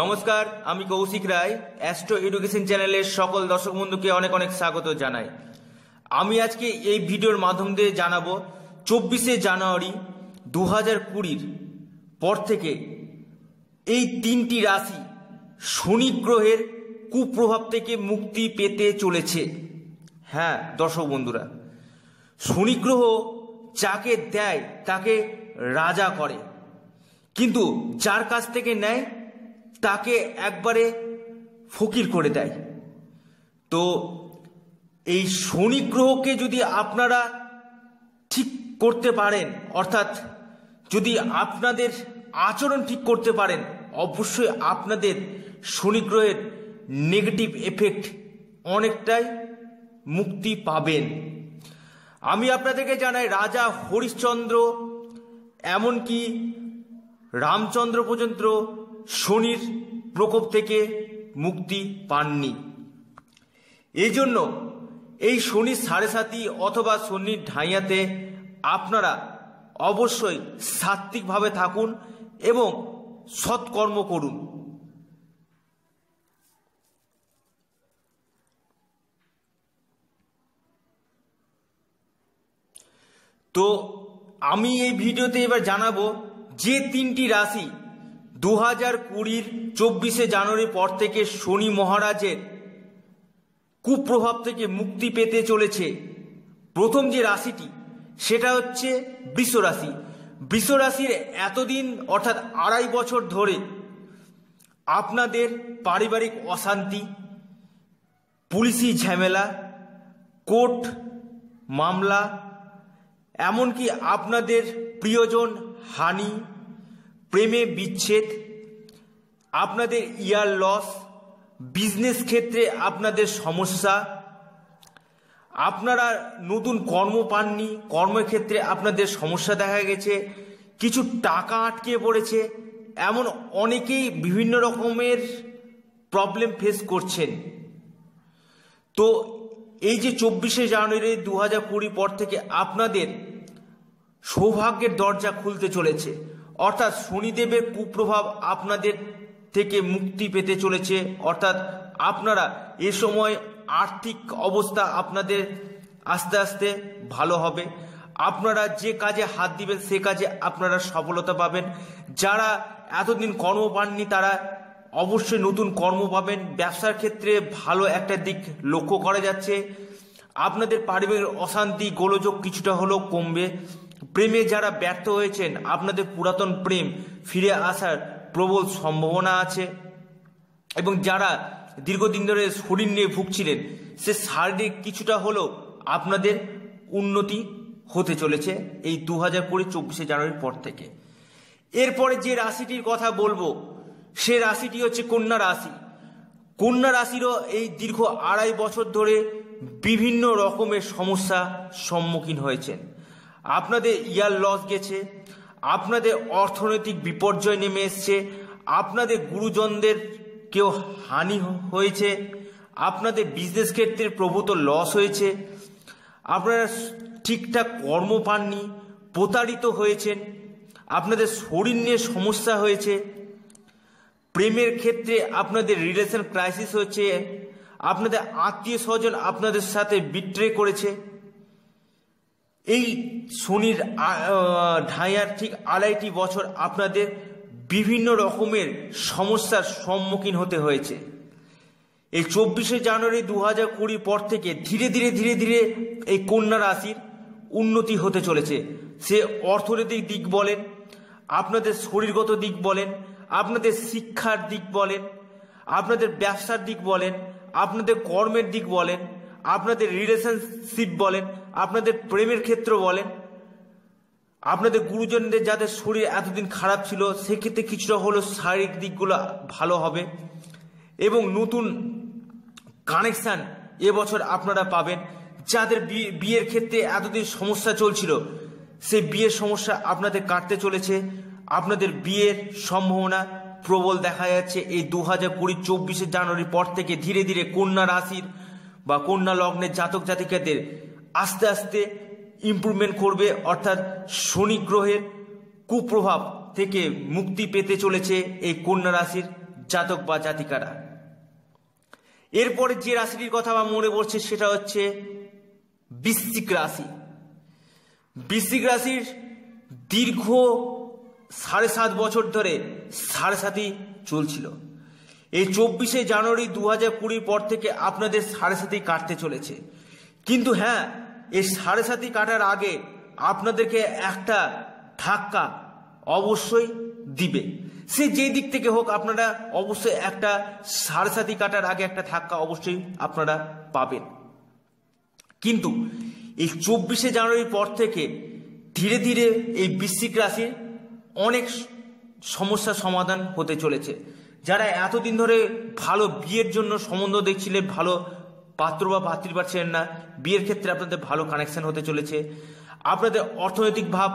নমস্কার আমি কৌশিক রায় astro education চ্যানেলের সকল দর্শক বন্ধুকে অনেক অনেক স্বাগত জানাই আমি আজকে এই ভিডিওর মাধ্যম দিয়ে জানাবো চব্বিশে জানুয়ারি দু হাজার কুড়ির পর থেকে এই তিনটি রাশি শনি গ্রহের কুপ্রভাব থেকে মুক্তি পেতে চলেছে হ্যাঁ দর্শক বন্ধুরা শনি গ্রহ যাকে দেয় তাকে রাজা করে কিন্তু যার কাছ থেকে নেয় তাকে একবারে ফকির করে দেয় তো এই শনি গ্রহকে যদি আপনারা ঠিক করতে পারেন অর্থাৎ যদি আপনাদের আচরণ ঠিক করতে পারেন অবশ্যই আপনাদের শনি গ্রহের নেগেটিভ এফেক্ট অনেকটাই মুক্তি পাবেন আমি আপনাদেরকে জানাই রাজা হরিশ্চন্দ্র এমনকি রামচন্দ্র পর্যন্ত শনির প্রকোপ থেকে মুক্তি পাননি এই জন্য এই শনি সাড়ে সাতি অথবা শনির ঢাইয়াতে আপনারা অবশ্যই সাত্ত্বিকভাবে থাকুন এবং সৎকর্ম করুন তো আমি এই ভিডিওতে এবার জানাবো যে তিনটি রাশি দু হাজার কুড়ির চব্বিশে জানুয়ারির পর থেকে শনি মহারাজের কুপ্রভাব থেকে মুক্তি পেতে চলেছে প্রথম যে রাশিটি সেটা হচ্ছে বৃষ রাশি বৃষ রাশির এতদিন অর্থাৎ আড়াই বছর ধরে আপনাদের পারিবারিক অশান্তি পুলিশি ঝামেলা কোর্ট মামলা এমনকি আপনাদের প্রিয়জন হানি প্রেমে বিচ্ছেদ আপনাদের ইয়ার লস বিজনেস ক্ষেত্রে আপনাদের সমস্যা আপনারা নতুন কর্ম পাননি কর্মক্ষেত্রে আপনাদের সমস্যা দেখা গেছে কিছু টাকা আটকে পড়েছে এমন অনেকেই বিভিন্ন রকমের প্রবলেম ফেস করছেন তো এই যে চব্বিশে জানুয়ারি দু হাজার কুড়ি পর থেকে আপনাদের সৌভাগ্যের দরজা খুলতে চলেছে অর্থাৎ শনিদেবের কুপ্রভাব আপনাদের থেকে মুক্তি পেতে চলেছে অর্থাৎ আপনারা এ সময় আর্থিক অবস্থা আপনাদের আস্তে আস্তে ভালো হবে আপনারা যে কাজে হাত দিবেন সে কাজে আপনারা সফলতা পাবেন যারা এতদিন কর্ম পাননি তারা অবশ্যই নতুন কর্ম পাবেন ব্যবসার ক্ষেত্রে ভালো একটা দিক লক্ষ্য করা যাচ্ছে আপনাদের পারিবারিক অশান্তি গোলযোগ কিছুটা হলেও কমবে প্রেমে যারা ব্যর্থ হয়েছেন আপনাদের পুরাতন প্রেম ফিরে আসার প্রবল সম্ভাবনা আছে এবং যারা দীর্ঘদিন ধরে শরীর নিয়ে ভুগছিলেন সে শারীরিক কিছুটা হলেও আপনাদের উন্নতি হতে চলেছে এই দু হাজার কুড়ি চব্বিশে জানুয়ারির পর থেকে এরপরে যে রাশিটির কথা বলবো সে রাশিটি হচ্ছে কন্যা রাশি কন্যা রাশিরও এই দীর্ঘ আড়াই বছর ধরে বিভিন্ন রকমের সমস্যা সম্মুখীন হয়েছেন আপনাদের ইয়ার লস গেছে আপনাদের অর্থনৈতিক বিপর্যয় নেমে এসছে আপনাদের গুরুজনদের কেউ হানি হয়েছে আপনাদের বিজনেস ক্ষেত্রে প্রভূত লস হয়েছে আপনারা ঠিকঠাক কর্ম পাননি প্রতারিত হয়েছেন আপনাদের শরীর নিয়ে সমস্যা হয়েছে প্রেমের ক্ষেত্রে আপনাদের রিলেশন ক্রাইসিস হচ্ছে আপনাদের আত্মীয় স্বজন আপনাদের সাথে বিট্রে করেছে এই শনির ঢাইয়ার ঠিক আড়াইটি বছর আপনাদের বিভিন্ন রকমের সমস্যার সম্মুখীন হতে হয়েছে এই চব্বিশে জানুয়ারি দু হাজার কুড়ির পর থেকে ধীরে ধীরে ধীরে ধীরে এই কন্যা রাশির উন্নতি হতে চলেছে সে অর্থনৈতিক দিক বলেন আপনাদের শরীরগত দিক বলেন আপনাদের শিক্ষার দিক বলেন আপনাদের ব্যবসার দিক বলেন আপনাদের কর্মের দিক বলেন আপনাদের রিলেশনশিপ বলেন আপনাদের প্রেমের ক্ষেত্র বলেন আপনাদের গুরুজনদের যাদের শরীর এতদিন খারাপ ছিল সেক্ষেত্রে কিছুটা হলো শারীরিক দিকগুলো ভালো হবে এবং নতুন কানেকশান এবছর আপনারা পাবেন যাদের বিয়ের ক্ষেত্রে এতদিন সমস্যা চলছিল সেই বিয়ের সমস্যা আপনাদের কাটতে চলেছে আপনাদের বিয়ের সম্ভাবনা প্রবল দেখা যাচ্ছে এই দু হাজার কুড়ি চব্বিশে জানুয়ারির পর থেকে ধীরে ধীরে কন্যা রাশির বা কন্যা লগ্নের জাতক জাতিকাদের আস্তে আস্তে ইম্প্রুভমেন্ট করবে অর্থাৎ শনি গ্রহের কুপ্রভাব থেকে মুক্তি পেতে চলেছে এই কন্যা রাশির জাতক বা জাতিকারা এরপরে যে রাশিটির কথা আমার মনে পড়ছে সেটা হচ্ছে বৃশ্চিক রাশি বৃশ্চিক রাশির দীর্ঘ সাড়ে সাত বছর ধরে সাড়ে সাতই চলছিল এই চব্বিশে জানুয়ারি দু হাজার কুড়ির পর থেকে আপনাদের সাড়ে সাতই কাটতে চলেছে কিন্তু হ্যাঁ এই সাড়ে সাতি কাটার আগে আপনাদেরকে একটা ধাক্কা অবশ্যই দিবে সে যেই দিক থেকে হোক আপনারা অবশ্যই একটা সাড়ে সাতি কাটার আগে একটা ধাক্কা অবশ্যই আপনারা পাবেন কিন্তু এই চব্বিশে জানুয়ারির পর থেকে ধীরে ধীরে এই বৃশ্চিক রাশির অনেক সমস্যার সমাধান হতে চলেছে যারা এতদিন ধরে ভালো বিয়ের জন্য সম্বন্ধ দেখছিলেন ভালো পাত্র বা পাত্রী পাচ্ছেন না বিয়ের ক্ষেত্রে আপনাদের ভালো কানেকশন হতে চলেছে আপনাদের অর্থনৈতিক ভাব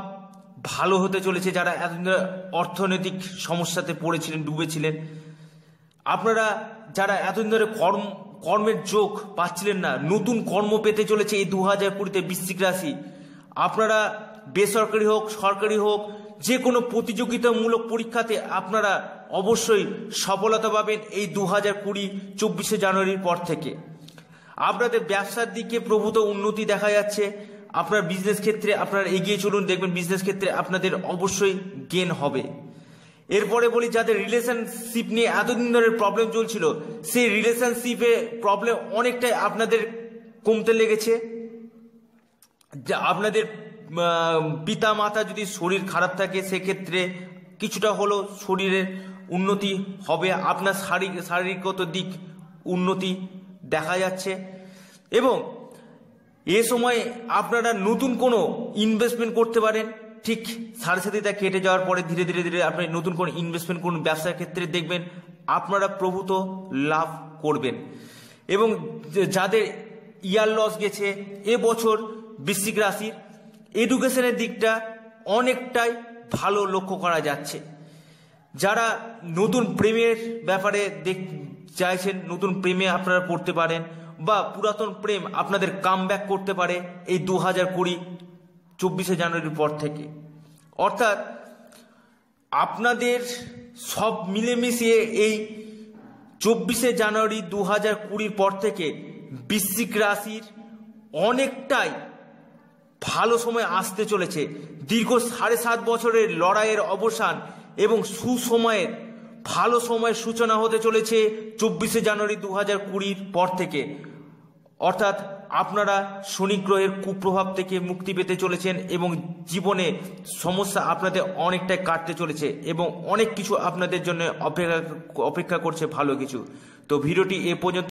ভালো হতে চলেছে যারা এতদিন অর্থনৈতিক সমস্যাতে পড়েছিলেন ডুবেছিলেন আপনারা যারা এতদিন ধরে কর্ম কর্মের যোগ পাচ্ছিলেন না নতুন কর্ম পেতে চলেছে এই দু হাজার কুড়িতে বৃশ্চিক রাশি আপনারা বেসরকারি হোক সরকারি হোক যে কোনো প্রতিযোগিতামূলক পরীক্ষাতে আপনারা অবশ্যই সফলতা পাবেন এই দু হাজার কুড়ি চব্বিশে জানুয়ারির পর থেকে আপনাদের ব্যবসার দিকে প্রভূত উন্নতি দেখা যাচ্ছে আপনার বিজনেস ক্ষেত্রে আপনারা এগিয়ে চলুন দেখবেন বিজনেস ক্ষেত্রে আপনাদের অবশ্যই গেন হবে এরপরে বলি যাদের রিলেশনশিপ নিয়ে এতদিন ধরে প্রবলেম চলছিল সেই রিলেশনশিপে প্রবলেম অনেকটাই আপনাদের কমতে লেগেছে যা আপনাদের পিতা মাতা যদি শরীর খারাপ থাকে সেক্ষেত্রে কিছুটা হলো শরীরের উন্নতি হবে আপনার শারীরিক শারীরিকগত দিক উন্নতি দেখা যাচ্ছে এবং এ সময়ে আপনারা নতুন কোনো ইনভেস্টমেন্ট করতে পারেন ঠিক সাড়ে সাতিটা কেটে যাওয়ার পরে ধীরে ধীরে ধীরে আপনি নতুন কোনো ইনভেস্টমেন্ট করুন ব্যবসার ক্ষেত্রে দেখবেন আপনারা প্রভূত লাভ করবেন এবং যাদের ইয়ার লস গেছে এবছর বৃশ্চিক রাশির এডুকেশনের দিকটা অনেকটাই ভালো লক্ষ্য করা যাচ্ছে যারা নতুন প্রেমের ব্যাপারে চাইছেন নতুন প্রেমে আপনারা পড়তে পারেন বা পুরাতন প্রেম আপনাদের কাম করতে পারে এই দু হাজার কুড়ি চব্বিশে জানুয়ারির পর থেকে অর্থাৎ আপনাদের সব মিলেমিশিয়ে এই চব্বিশে জানুয়ারি দু হাজার কুড়ির পর থেকে বৃশ্চিক রাশির অনেকটাই ভালো সময় আসতে চলেছে দীর্ঘ সাড়ে সাত বছরের লড়াইয়ের অবসান এবং সুসময়ের ভালো সময়ের সূচনা হতে চলেছে চব্বিশে জানুয়ারি দু হাজার কুড়ির পর থেকে অর্থাৎ আপনারা শনি গ্রহের কুপ্রভাব থেকে মুক্তি পেতে চলেছেন এবং জীবনে সমস্যা আপনাদের অনেকটাই কাটতে চলেছে এবং অনেক কিছু আপনাদের জন্য অপেক্ষা অপেক্ষা করছে ভালো কিছু তো ভিডিওটি এ পর্যন্ত